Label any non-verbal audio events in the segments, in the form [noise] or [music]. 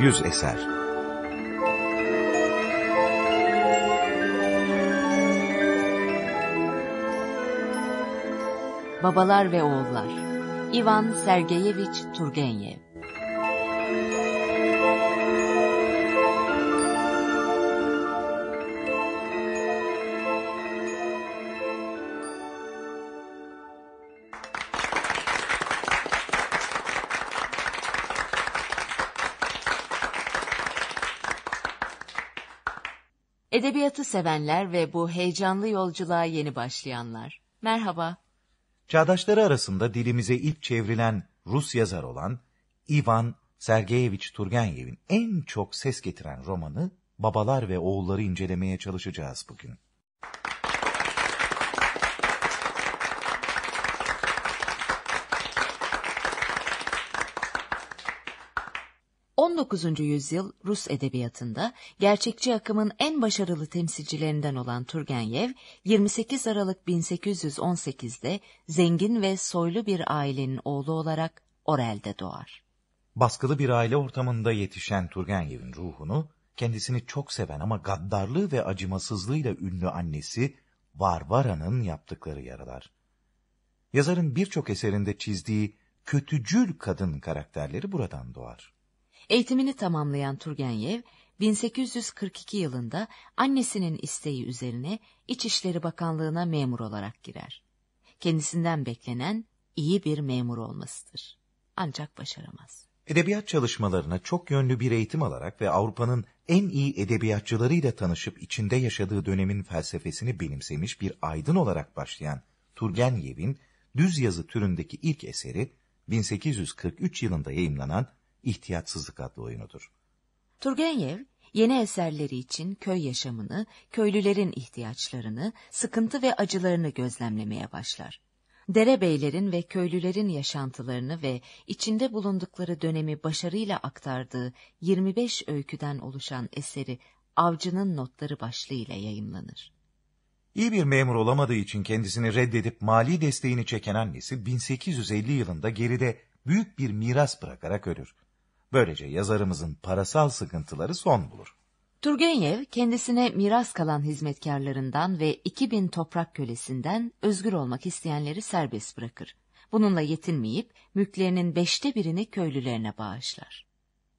yüz eser. Babalar ve Oğullar Ivan Sergeyeviç Turgenev Edebiyatı sevenler ve bu heyecanlı yolculuğa yeni başlayanlar. Merhaba. Çağdaşları arasında dilimize ilk çevrilen Rus yazar olan Ivan Sergeyevich Turgenev'in en çok ses getiren romanı Babalar ve Oğulları incelemeye çalışacağız bugün. 19. yüzyıl Rus edebiyatında gerçekçi akımın en başarılı temsilcilerinden olan Turgenev, 28 Aralık 1818'de zengin ve soylu bir ailenin oğlu olarak Orel'de doğar. Baskılı bir aile ortamında yetişen Turgenev'in ruhunu, kendisini çok seven ama gaddarlığı ve acımasızlığıyla ünlü annesi Varvara'nın yaptıkları yaralar. Yazarın birçok eserinde çizdiği kötücül kadın karakterleri buradan doğar. Eğitimini tamamlayan Turgenev, 1842 yılında annesinin isteği üzerine İçişleri Bakanlığı'na memur olarak girer. Kendisinden beklenen iyi bir memur olmasıdır. Ancak başaramaz. Edebiyat çalışmalarına çok yönlü bir eğitim alarak ve Avrupa'nın en iyi edebiyatçılarıyla tanışıp içinde yaşadığı dönemin felsefesini benimsemiş bir aydın olarak başlayan Turgenev'in düz yazı türündeki ilk eseri 1843 yılında yayımlanan İhtiyatsızlık adlı oyunudur. Turgenev, yeni eserleri için köy yaşamını, köylülerin ihtiyaçlarını, sıkıntı ve acılarını gözlemlemeye başlar. Derebeylerin ve köylülerin yaşantılarını ve içinde bulundukları dönemi başarıyla aktardığı 25 öyküden oluşan eseri Avcının Notları başlığıyla yayımlanır. İyi bir memur olamadığı için kendisini reddedip mali desteğini çeken annesi 1850 yılında geride büyük bir miras bırakarak ölür. Böylece yazarımızın parasal sıkıntıları son bulur. Turgenev kendisine miras kalan hizmetkarlarından ve 2000 toprak kölesinden özgür olmak isteyenleri serbest bırakır. Bununla yetinmeyip mülklerinin beşte birini köylülerine bağışlar.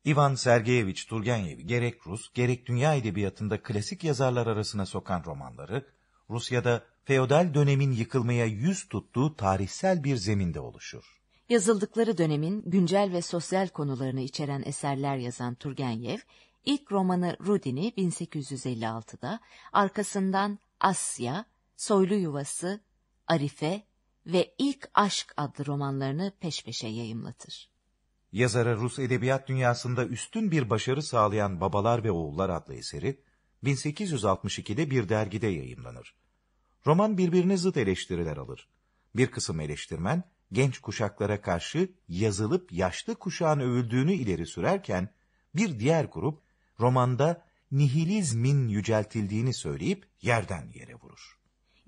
Ivan Sergeyevich Turgenev gerek Rus gerek dünya edebiyatında klasik yazarlar arasına sokan romanları, Rusya'da feodal dönemin yıkılmaya yüz tuttuğu tarihsel bir zeminde oluşur. Yazıldıkları dönemin güncel ve sosyal konularını içeren eserler yazan Turgenev, ilk romanı Rudin'i 1856'da, arkasından Asya, Soylu Yuvası, Arife ve İlk Aşk adlı romanlarını peş peşe yayımlatır. Yazara Rus edebiyat dünyasında üstün bir başarı sağlayan Babalar ve Oğullar adlı eseri, 1862'de bir dergide yayımlanır. Roman birbirine zıt eleştiriler alır. Bir kısım eleştirmen, genç kuşaklara karşı yazılıp yaşlı kuşağın övüldüğünü ileri sürerken, bir diğer grup romanda nihilizmin yüceltildiğini söyleyip yerden yere vurur.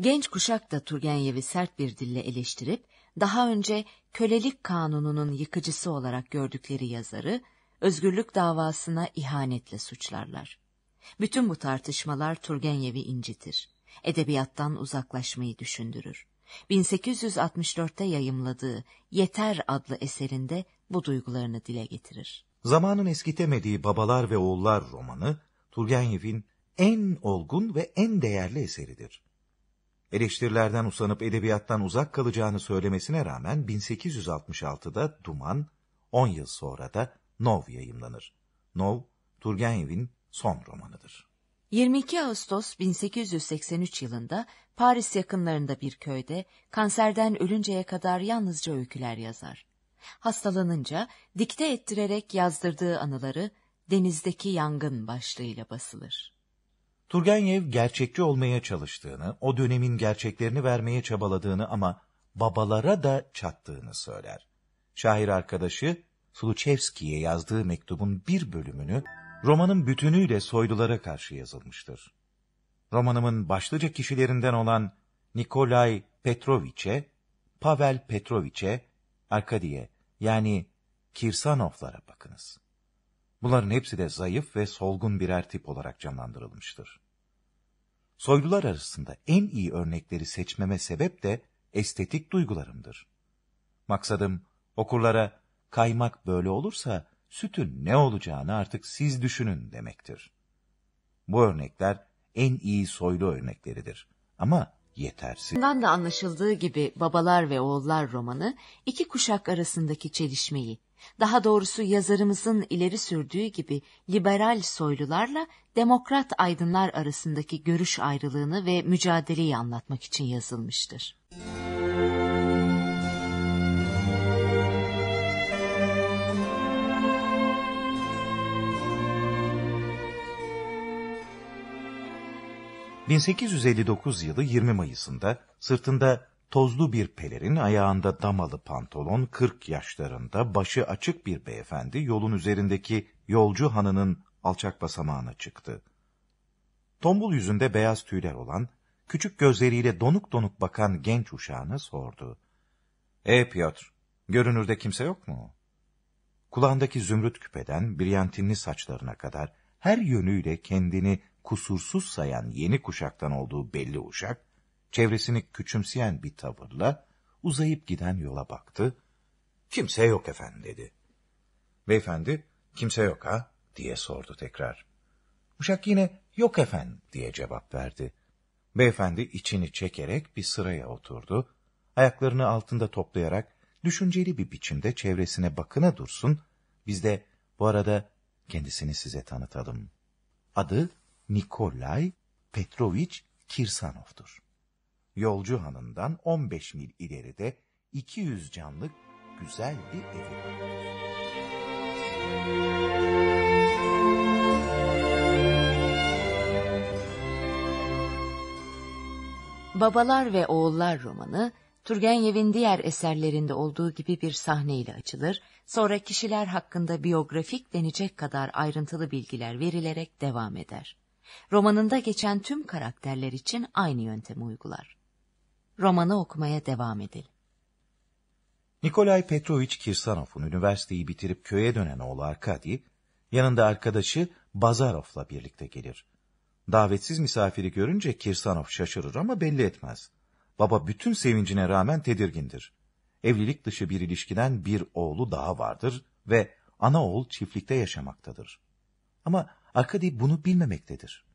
Genç kuşak da Turgenyevi sert bir dille eleştirip, daha önce kölelik kanununun yıkıcısı olarak gördükleri yazarı, özgürlük davasına ihanetle suçlarlar. Bütün bu tartışmalar Turgenyevi incitir, edebiyattan uzaklaşmayı düşündürür. 1864'te yayımladığı Yeter adlı eserinde bu duygularını dile getirir. Zamanın eskitemediği Babalar ve Oğullar romanı Turgenev'in en olgun ve en değerli eseridir. Eleştirilerden usanıp edebiyattan uzak kalacağını söylemesine rağmen 1866'da Duman, 10 yıl sonra da Nov yayımlanır. Nov, Turgenev'in son romanıdır. 22 Ağustos 1883 yılında Paris yakınlarında bir köyde kanserden ölünceye kadar yalnızca öyküler yazar. Hastalanınca dikte ettirerek yazdırdığı anıları Denizdeki Yangın başlığıyla basılır. Turgenev gerçekçi olmaya çalıştığını, o dönemin gerçeklerini vermeye çabaladığını ama babalara da çattığını söyler. Şair arkadaşı Suluçevski'ye yazdığı mektubun bir bölümünü romanın bütünüyle soylulara karşı yazılmıştır. Romanımın başlıca kişilerinden olan Nikolay Petroviç'e, Pavel Petroviç'e, Arkadiye yani Kirsanovlara bakınız. Bunların hepsi de zayıf ve solgun birer tip olarak canlandırılmıştır. Soylular arasında en iyi örnekleri seçmeme sebep de estetik duygularımdır. Maksadım okurlara kaymak böyle olursa sütün ne olacağını artık siz düşünün demektir. Bu örnekler en iyi soylu örnekleridir ama yetersiz. Bundan da anlaşıldığı gibi Babalar ve Oğullar romanı iki kuşak arasındaki çelişmeyi, daha doğrusu yazarımızın ileri sürdüğü gibi liberal soylularla demokrat aydınlar arasındaki görüş ayrılığını ve mücadeleyi anlatmak için yazılmıştır. Müzik 1859 yılı 20 Mayıs'ında sırtında tozlu bir pelerin, ayağında damalı pantolon, 40 yaşlarında başı açık bir beyefendi yolun üzerindeki yolcu hanının alçak basamağına çıktı. Tombul yüzünde beyaz tüyler olan, küçük gözleriyle donuk donuk bakan genç uşağına sordu. E Piotr, görünürde kimse yok mu? Kulağındaki zümrüt küpeden, briyantinli saçlarına kadar her yönüyle kendini kusursuz sayan yeni kuşaktan olduğu belli uşak, çevresini küçümseyen bir tavırla uzayıp giden yola baktı. Kimse yok efendim dedi. Beyefendi, kimse yok ha diye sordu tekrar. Uşak yine yok efendim diye cevap verdi. Beyefendi içini çekerek bir sıraya oturdu. Ayaklarını altında toplayarak düşünceli bir biçimde çevresine bakına dursun. Biz de bu arada kendisini size tanıtalım. Adı Nikolay Petrovich Kirsanov'dur. Yolcu Hanı'ndan 15 mil ileride 200 canlık güzel bir evi var. Babalar ve Oğullar romanı, Turgenev'in diğer eserlerinde olduğu gibi bir sahneyle açılır, sonra kişiler hakkında biyografik denecek kadar ayrıntılı bilgiler verilerek devam eder. Romanında geçen tüm karakterler için aynı yöntemi uygular. Romanı okumaya devam edil. Nikolay Petrovich Kirsanov'un üniversiteyi bitirip köye dönen oğlu Arkady yanında arkadaşı Bazarov'la birlikte gelir. Davetsiz misafiri görünce Kirsanov şaşırır ama belli etmez. Baba bütün sevincine rağmen tedirgindir. Evlilik dışı bir ilişkiden bir oğlu daha vardır ve ana oğul çiftlikte yaşamaktadır. Ama Akadi bunu bilmemektedir.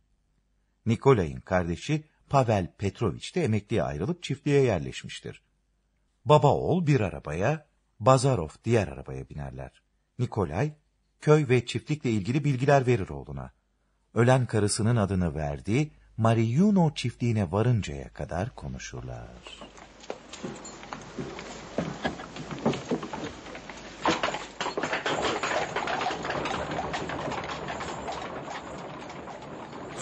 Nikolay'ın kardeşi Pavel Petroviç de emekliye ayrılıp çiftliğe yerleşmiştir. Baba oğul bir arabaya, Bazarov diğer arabaya binerler. Nikolay, köy ve çiftlikle ilgili bilgiler verir oğluna. Ölen karısının adını verdiği Mariuno çiftliğine varıncaya kadar konuşurlar.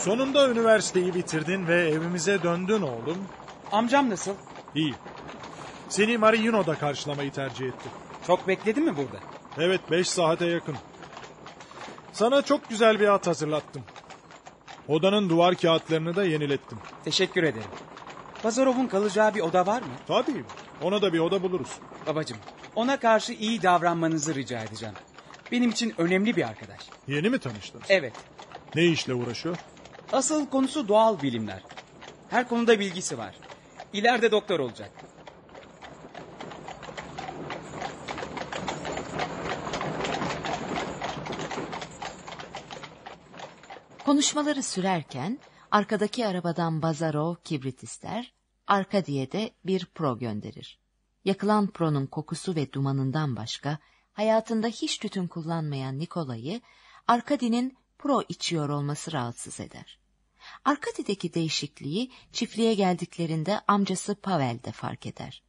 Sonunda üniversiteyi bitirdin ve evimize döndün oğlum. Amcam nasıl? İyi. Seni Marino'da karşılamayı tercih etti. Çok bekledin mi burada? Evet beş saate yakın. Sana çok güzel bir at hazırlattım. Odanın duvar kağıtlarını da yenilettim. Teşekkür ederim. Pazarov'un kalacağı bir oda var mı? Tabii. Ona da bir oda buluruz. Babacım, ona karşı iyi davranmanızı rica edeceğim. Benim için önemli bir arkadaş. Yeni mi tanıştınız? Evet. Ne işle uğraşıyor? Asıl konusu doğal bilimler. Her konuda bilgisi var. İleride doktor olacak. Konuşmaları sürerken arkadaki arabadan Bazarov kibrit ister, arka diye de bir pro gönderir. Yakılan pronun kokusu ve dumanından başka hayatında hiç tütün kullanmayan Nikolay'ı Arkadi'nin pro içiyor olması rahatsız eder. Arkadi'deki değişikliği çiftliğe geldiklerinde amcası Pavel de fark eder.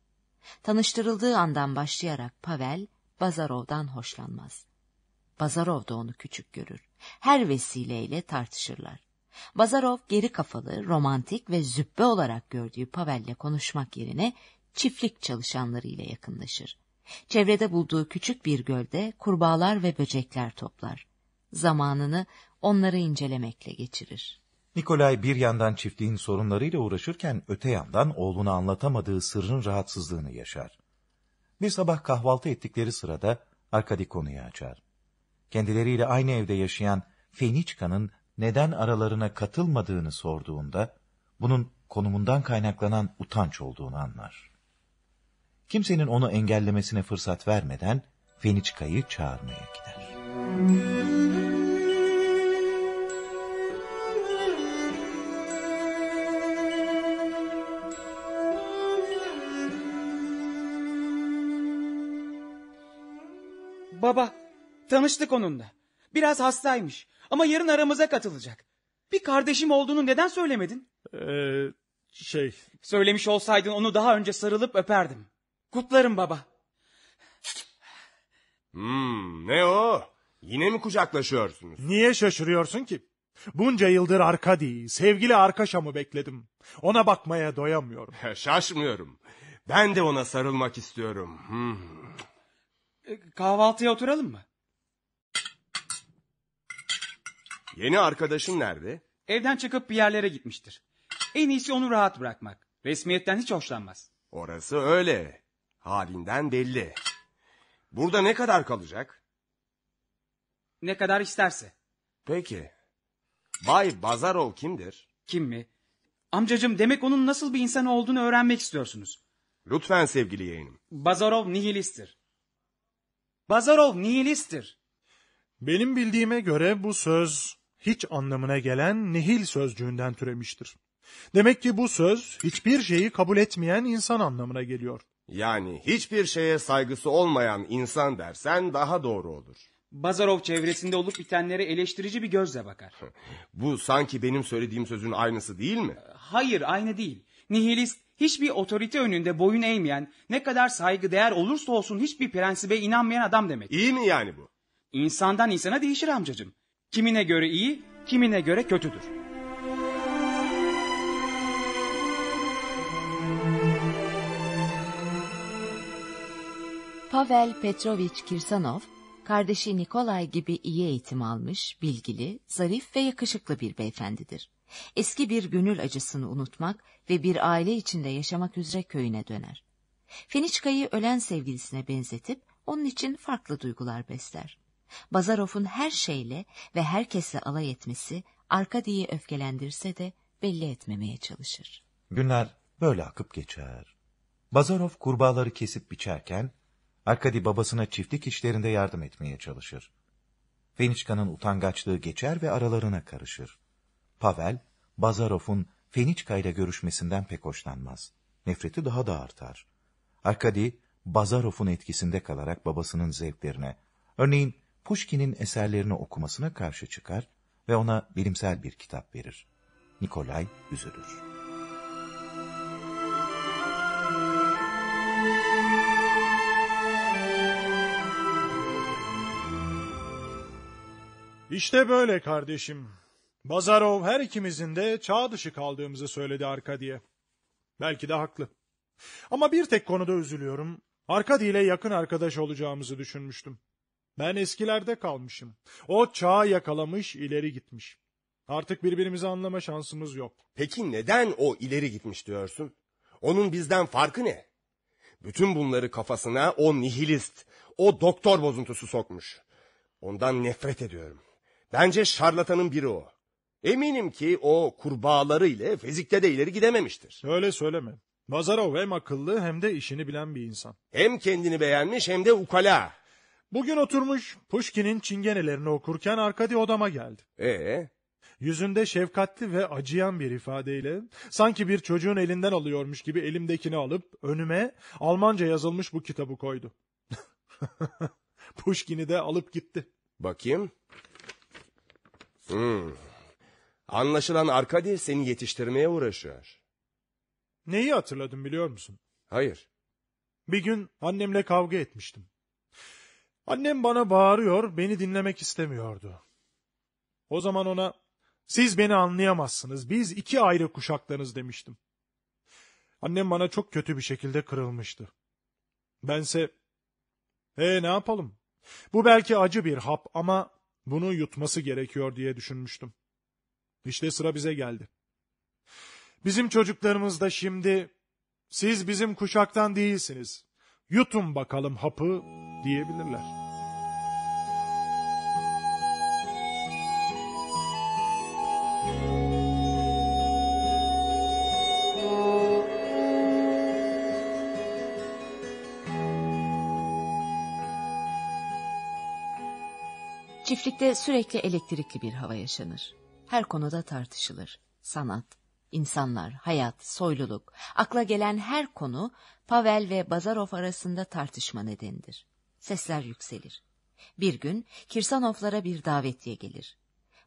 Tanıştırıldığı andan başlayarak Pavel, Bazarov'dan hoşlanmaz. Bazarov da onu küçük görür. Her vesileyle tartışırlar. Bazarov geri kafalı, romantik ve züppe olarak gördüğü Pavel'le konuşmak yerine çiftlik çalışanlarıyla yakınlaşır. Çevrede bulduğu küçük bir gölde kurbağalar ve böcekler toplar zamanını onları incelemekle geçirir. Nikolay bir yandan çiftliğin sorunlarıyla uğraşırken öte yandan oğluna anlatamadığı sırrın rahatsızlığını yaşar. Bir sabah kahvaltı ettikleri sırada Arkadi konuyu açar. Kendileriyle aynı evde yaşayan Feniçka'nın neden aralarına katılmadığını sorduğunda bunun konumundan kaynaklanan utanç olduğunu anlar. Kimsenin onu engellemesine fırsat vermeden Feniçka'yı çağırmaya gider. Müzik Baba, tanıştık onunla. Biraz hastaymış ama yarın aramıza katılacak. Bir kardeşim olduğunu neden söylemedin? Ee, şey... Söylemiş olsaydın onu daha önce sarılıp öperdim. Kutlarım baba. Hmm, ne o? Yine mi kucaklaşıyorsunuz? Niye şaşırıyorsun ki? Bunca yıldır Arkadi'yi, sevgili Arkaşam'ı bekledim. Ona bakmaya doyamıyorum. [laughs] Şaşmıyorum. Ben de ona sarılmak istiyorum. Hmm kahvaltıya oturalım mı? Yeni arkadaşın nerede? Evden çıkıp bir yerlere gitmiştir. En iyisi onu rahat bırakmak. Resmiyetten hiç hoşlanmaz. Orası öyle. Halinden belli. Burada ne kadar kalacak? Ne kadar isterse. Peki. Bay Bazarov kimdir? Kim mi? Amcacım demek onun nasıl bir insan olduğunu öğrenmek istiyorsunuz. Lütfen sevgili yeğenim. Bazarov nihilisttir. Bazarov nihilisttir. Benim bildiğime göre bu söz hiç anlamına gelen nihil sözcüğünden türemiştir. Demek ki bu söz hiçbir şeyi kabul etmeyen insan anlamına geliyor. Yani hiçbir şeye saygısı olmayan insan dersen daha doğru olur. Bazarov çevresinde olup bitenlere eleştirici bir gözle bakar. [laughs] bu sanki benim söylediğim sözün aynısı değil mi? Hayır aynı değil nihilist, hiçbir otorite önünde boyun eğmeyen, ne kadar saygı değer olursa olsun hiçbir prensibe inanmayan adam demek. İyi mi yani bu? İnsandan insana değişir amcacığım. Kimine göre iyi, kimine göre kötüdür. Pavel Petrovich Kirsanov, kardeşi Nikolay gibi iyi eğitim almış, bilgili, zarif ve yakışıklı bir beyefendidir. Eski bir gönül acısını unutmak ve bir aile içinde yaşamak üzere köyüne döner. Feniçka'yı ölen sevgilisine benzetip onun için farklı duygular besler. Bazarov'un her şeyle ve herkese alay etmesi Arkadi'yi öfkelendirse de belli etmemeye çalışır. Günler böyle akıp geçer. Bazarov kurbağaları kesip biçerken Arkadi babasına çiftlik işlerinde yardım etmeye çalışır. Feniçka'nın utangaçlığı geçer ve aralarına karışır. Pavel, Bazarov'un Feniçka ile görüşmesinden pek hoşlanmaz. Nefreti daha da artar. Arkadi, Bazarov'un etkisinde kalarak babasının zevklerine, örneğin Pushkin'in eserlerini okumasına karşı çıkar ve ona bilimsel bir kitap verir. Nikolay üzülür. İşte böyle kardeşim. Bazarov her ikimizin de çağ dışı kaldığımızı söyledi Arkadi'ye. Belki de haklı. Ama bir tek konuda üzülüyorum. Arkadi ile yakın arkadaş olacağımızı düşünmüştüm. Ben eskilerde kalmışım. O çağ yakalamış, ileri gitmiş. Artık birbirimizi anlama şansımız yok. Peki neden o ileri gitmiş diyorsun? Onun bizden farkı ne? Bütün bunları kafasına o nihilist, o doktor bozuntusu sokmuş. Ondan nefret ediyorum. Bence şarlatanın biri o. Eminim ki o kurbağaları ile fizikte de ileri gidememiştir. Öyle söyleme. Nazarov hem akıllı hem de işini bilen bir insan. Hem kendini beğenmiş hem de ukala. Bugün oturmuş Pushkin'in çingenelerini okurken Arkadi odama geldi. Ee? Yüzünde şefkatli ve acıyan bir ifadeyle sanki bir çocuğun elinden alıyormuş gibi elimdekini alıp önüme Almanca yazılmış bu kitabı koydu. [laughs] Pushkin'i de alıp gitti. Bakayım. Hmm, Anlaşılan Arkadi seni yetiştirmeye uğraşıyor. Neyi hatırladım biliyor musun? Hayır. Bir gün annemle kavga etmiştim. Annem bana bağırıyor, beni dinlemek istemiyordu. O zaman ona, siz beni anlayamazsınız, biz iki ayrı kuşaklarınız demiştim. Annem bana çok kötü bir şekilde kırılmıştı. Bense, e ne yapalım, bu belki acı bir hap ama bunu yutması gerekiyor diye düşünmüştüm. İşte sıra bize geldi. Bizim çocuklarımız da şimdi siz bizim kuşaktan değilsiniz. Yutun bakalım hapı diyebilirler. Çiftlikte sürekli elektrikli bir hava yaşanır her konuda tartışılır. Sanat, insanlar, hayat, soyluluk, akla gelen her konu Pavel ve Bazarov arasında tartışma nedendir. Sesler yükselir. Bir gün Kirsanovlara bir davetiye gelir.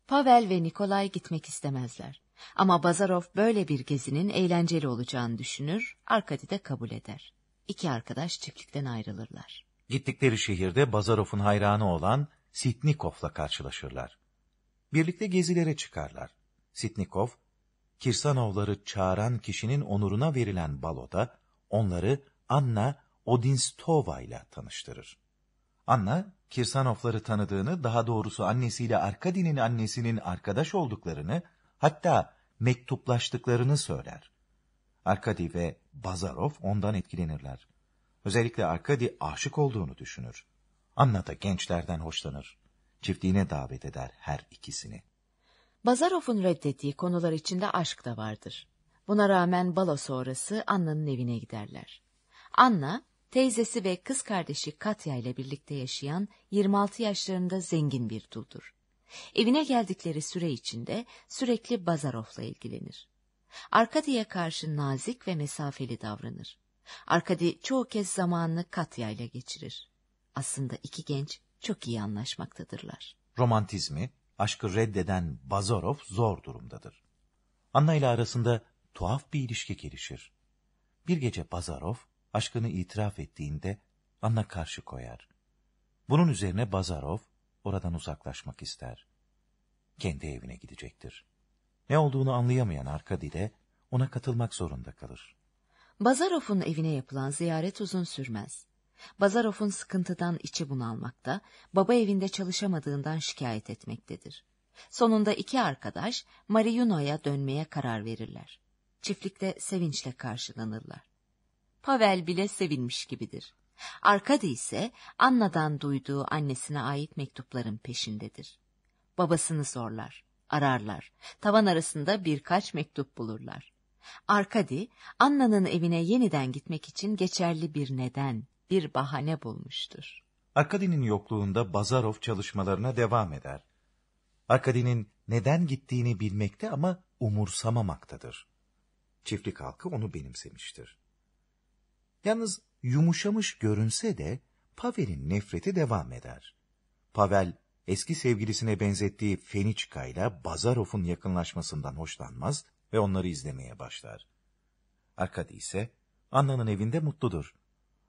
Pavel ve Nikolay gitmek istemezler. Ama Bazarov böyle bir gezinin eğlenceli olacağını düşünür, Arkadi de kabul eder. İki arkadaş çiftlikten ayrılırlar. Gittikleri şehirde Bazarov'un hayranı olan Sitnikov'la karşılaşırlar. Birlikte gezilere çıkarlar. Sitnikov, Kirsanovları çağıran kişinin onuruna verilen baloda onları Anna Odinstova ile tanıştırır. Anna, Kirsanovları tanıdığını, daha doğrusu annesiyle Arkadi'nin annesinin arkadaş olduklarını, hatta mektuplaştıklarını söyler. Arkadi ve Bazarov ondan etkilenirler. Özellikle Arkadi aşık olduğunu düşünür. Anna da gençlerden hoşlanır çiftliğine davet eder her ikisini. Bazarov'un reddettiği konular içinde aşk da vardır. Buna rağmen balo sonrası Anna'nın evine giderler. Anna, teyzesi ve kız kardeşi Katya ile birlikte yaşayan 26 yaşlarında zengin bir duldur. Evine geldikleri süre içinde sürekli Bazarov'la ilgilenir. Arkadi'ye karşı nazik ve mesafeli davranır. Arkadi çoğu kez zamanını Katya ile geçirir. Aslında iki genç çok iyi anlaşmaktadırlar. Romantizmi, aşkı reddeden Bazarov zor durumdadır. Anna ile arasında tuhaf bir ilişki gelişir. Bir gece Bazarov aşkını itiraf ettiğinde Anna karşı koyar. Bunun üzerine Bazarov oradan uzaklaşmak ister. Kendi evine gidecektir. Ne olduğunu anlayamayan Arkadide ona katılmak zorunda kalır. Bazarov'un evine yapılan ziyaret uzun sürmez. Bazarov'un sıkıntıdan içi bunalmakta, baba evinde çalışamadığından şikayet etmektedir. Sonunda iki arkadaş Mariuno'ya dönmeye karar verirler. Çiftlikte sevinçle karşılanırlar. Pavel bile sevinmiş gibidir. Arkadi ise Anna'dan duyduğu annesine ait mektupların peşindedir. Babasını zorlar, ararlar. Tavan arasında birkaç mektup bulurlar. Arkadi, Anna'nın evine yeniden gitmek için geçerli bir neden, bir bahane bulmuştur. Arkadi'nin yokluğunda Bazarov çalışmalarına devam eder. Arkadi'nin neden gittiğini bilmekte ama umursamamaktadır. Çiftlik halkı onu benimsemiştir. Yalnız yumuşamış görünse de Pavel'in nefreti devam eder. Pavel eski sevgilisine benzettiği Feniçka ile Bazarov'un yakınlaşmasından hoşlanmaz ve onları izlemeye başlar. Arkadi ise Anna'nın evinde mutludur.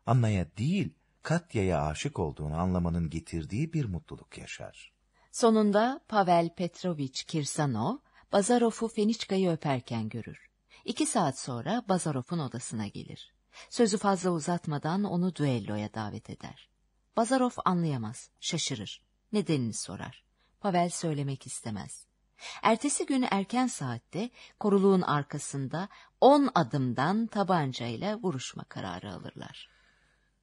Anna'ya değil Katya'ya aşık olduğunu anlamanın getirdiği bir mutluluk yaşar. Sonunda Pavel Petrovich Kirsanov, Bazarov'u Feniçka'yı öperken görür. İki saat sonra Bazarov'un odasına gelir. Sözü fazla uzatmadan onu düelloya davet eder. Bazarov anlayamaz, şaşırır. Nedenini sorar. Pavel söylemek istemez. Ertesi gün erken saatte koruluğun arkasında on adımdan tabancayla vuruşma kararı alırlar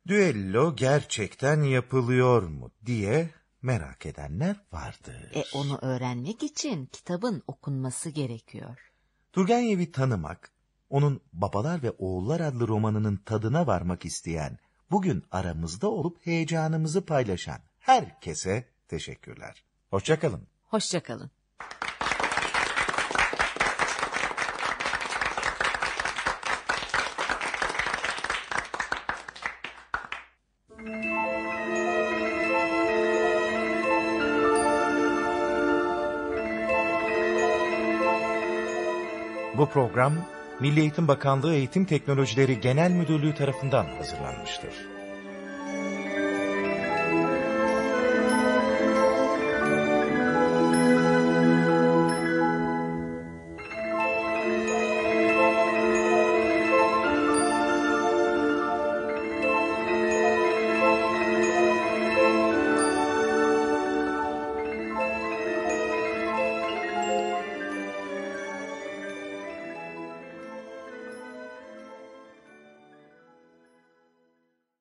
düello gerçekten yapılıyor mu diye merak edenler vardır. E onu öğrenmek için kitabın okunması gerekiyor. Turgenev'i tanımak, onun Babalar ve Oğullar adlı romanının tadına varmak isteyen, bugün aramızda olup heyecanımızı paylaşan herkese teşekkürler. Hoşçakalın. Hoşçakalın. Bu program Milli Eğitim Bakanlığı Eğitim Teknolojileri Genel Müdürlüğü tarafından hazırlanmıştır.